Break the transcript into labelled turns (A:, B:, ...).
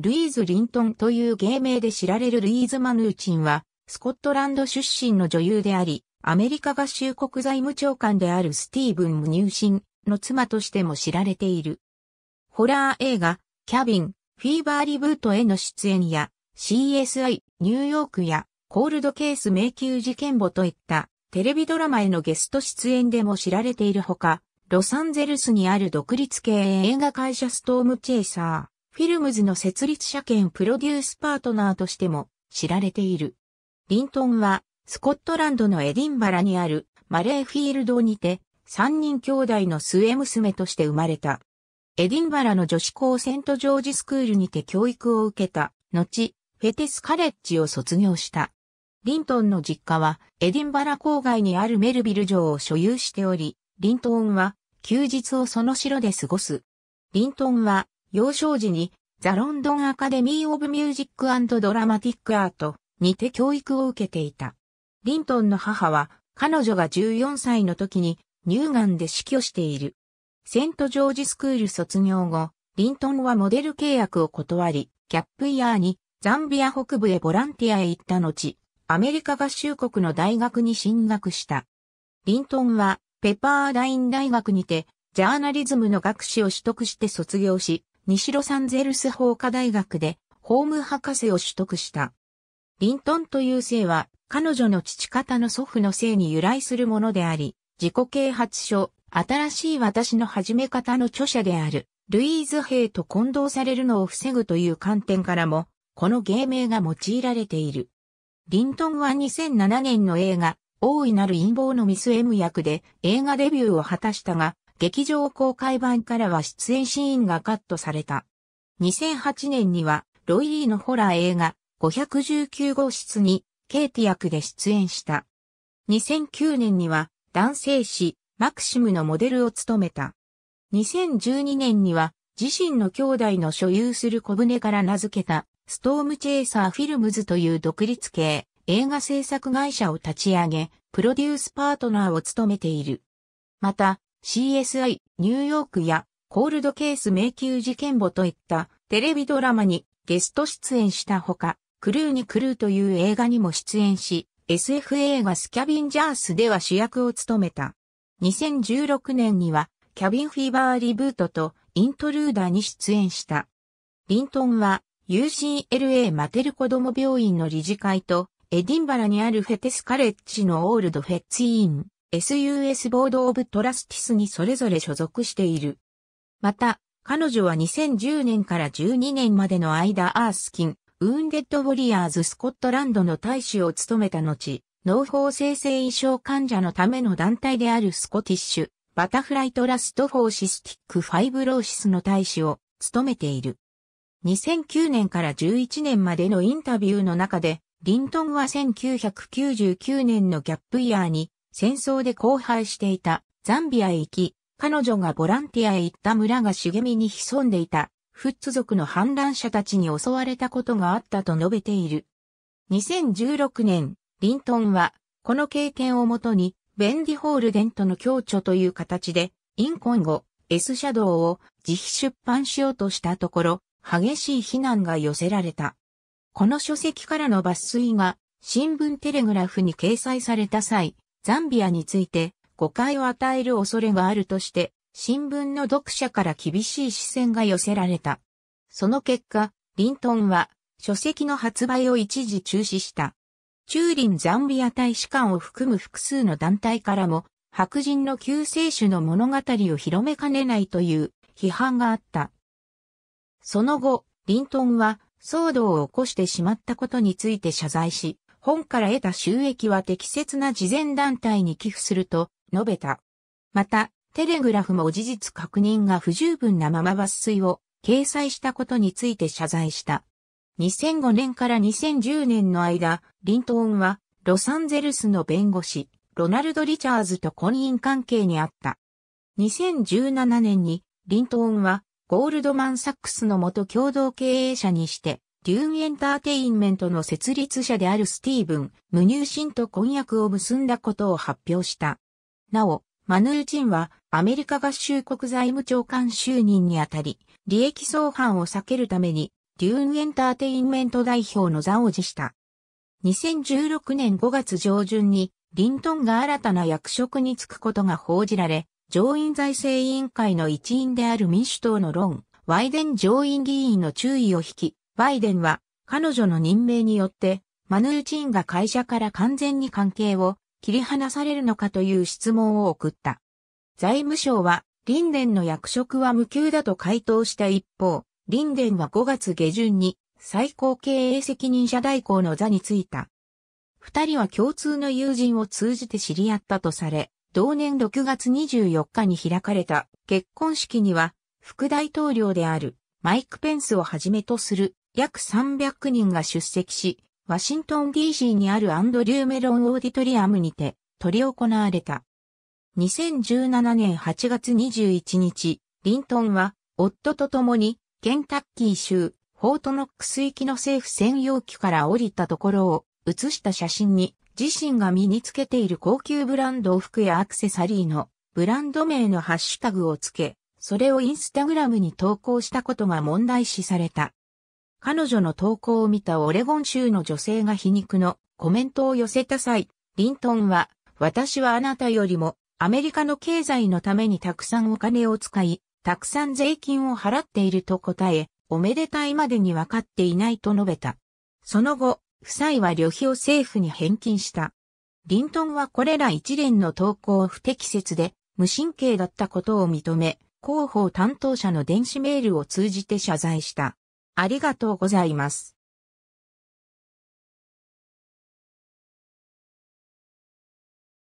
A: ルイーズ・リントンという芸名で知られるルイーズ・マヌーチンは、スコットランド出身の女優であり、アメリカ合衆国財務長官であるスティーブン・ムニューシンの妻としても知られている。ホラー映画、キャビン、フィーバーリブートへの出演や、CSI、ニューヨークや、コールドケース迷宮事件簿といったテレビドラマへのゲスト出演でも知られているほか、ロサンゼルスにある独立系映画会社ストームチェイサー。フィルムズの設立者兼プロデュースパートナーとしても知られている。リントンは、スコットランドのエディンバラにあるマレーフィールドにて、3人兄弟の末娘として生まれた。エディンバラの女子校セントジョージスクールにて教育を受けた、後、フェテスカレッジを卒業した。リントンの実家は、エディンバラ郊外にあるメルビル城を所有しており、リントンは、休日をその城で過ごす。リントンは、幼少時にザ・ロンドン・アカデミー・オブ・ミュージック・ドラマティック・アートにて教育を受けていた。リントンの母は彼女が14歳の時に乳がんで死去している。セント・ジョージスクール卒業後、リントンはモデル契約を断り、キャップイヤーにザンビア北部へボランティアへ行った後、アメリカ合衆国の大学に進学した。リントンはペパーライン大学にてジャーナリズムの学士を取得して卒業し、西ロサンゼルス法科大学で法務博士を取得した。リントンという姓は、彼女の父方の祖父の姓に由来するものであり、自己啓発書、新しい私の始め方の著者である、ルイーズ・兵と混同されるのを防ぐという観点からも、この芸名が用いられている。リントンは2007年の映画、大いなる陰謀のミス M 役で映画デビューを果たしたが、劇場公開版からは出演シーンがカットされた。2008年には、ロイリーのホラー映画519号室にケイティ役で出演した。2009年には男性誌マクシムのモデルを務めた。2012年には自身の兄弟の所有する小舟から名付けたストームチェイサーフィルムズという独立系映画制作会社を立ち上げ、プロデュースパートナーを務めている。また、CSI、ニューヨークやコールドケース迷宮事件簿といったテレビドラマにゲスト出演したほか、クルーにクルーという映画にも出演し、SF 映画スキャビンジャースでは主役を務めた。2016年には、キャビンフィーバーリブートとイントルーダーに出演した。リントンは UCLA マテル子ども病院の理事会とエディンバラにあるフェテスカレッジのオールドフェッツイン SUS ボード・オブ・トラスティスにそれぞれ所属している。また、彼女は2010年から12年までの間アースキン、ウーンデッド・ウォリアーズ・スコットランドの大使を務めた後、脳法生成異常患者のための団体であるスコティッシュ、バタフライトラスト・フォーシスティック・ファイブローシスの大使を務めている。2009年から11年までのインタビューの中で、リントンは1999年のギャップイヤーに戦争で荒廃していたザンビアへ行き、彼女がボランティアへ行った村が茂みに潜んでいたフッツ族の反乱者たちに襲われたことがあったと述べている。2016年、リントンは、この経験をもとに、ベンディホールデントの共著という形で、インコンゴ、S シャドウを自費出版しようとしたところ、激しい非難が寄せられた。この書籍からの抜粋が、新聞テレグラフに掲載された際、ザンビアについて誤解を与える恐れがあるとして、新聞の読者から厳しい視線が寄せられた。その結果、リントンは書籍の発売を一時中止した。チューリンザンビア大使館を含む複数の団体からも、白人の救世主の物語を広めかねないという批判があった。その後、リントンは騒動を起こしてしまったことについて謝罪し、本から得た収益は適切な慈善団体に寄付すると述べた。また、テレグラフも事実確認が不十分なまま抜粋を掲載したことについて謝罪した。2005年から2010年の間、リントーンはロサンゼルスの弁護士、ロナルド・リチャーズと婚姻関係にあった。2017年にリントーンはゴールドマン・サックスの元共同経営者にしてデューンエンターテインメントの設立者であるスティーブン・ムニューシンと婚約を結んだことを発表した。なお、マヌーチンはアメリカ合衆国財務長官就任にあたり、利益相反を避けるために、デューンエンターテインメント代表の座を辞した。2016年5月上旬に、リントンが新たな役職に就くことが報じられ、上院財政委員会の一員である民主党のロン・ワイデン上院議員の注意を引き、バイデンは彼女の任命によって、マヌーチンが会社から完全に関係を切り離されるのかという質問を送った。財務省は、リンデンの役職は無給だと回答した一方、リンデンは5月下旬に最高経営責任者代行の座に就いた。二人は共通の友人を通じて知り合ったとされ、同年6月24日に開かれた結婚式には、副大統領であるマイク・ペンスをはじめとする約300人が出席し、ワシントン DC にあるアンドリュー・メロン・オーディトリアムにて、取り行われた。2017年8月21日、リントンは、夫と共に、ケンタッキー州、フォートノックス行きの政府専用機から降りたところを、写した写真に、自身が身につけている高級ブランド服やアクセサリーの、ブランド名のハッシュタグをつけ、それをインスタグラムに投稿したことが問題視された。彼女の投稿を見たオレゴン州の女性が皮肉のコメントを寄せた際、リントンは、私はあなたよりもアメリカの経済のためにたくさんお金を使い、たくさん税金を払っていると答え、おめでたいまでに分かっていないと述べた。その後、夫妻は旅費を政府に返金した。リントンはこれら一連の投稿を不適切で、無神経だったことを認め、広報担当者の電子メールを通じて謝罪した。ありがとうございます。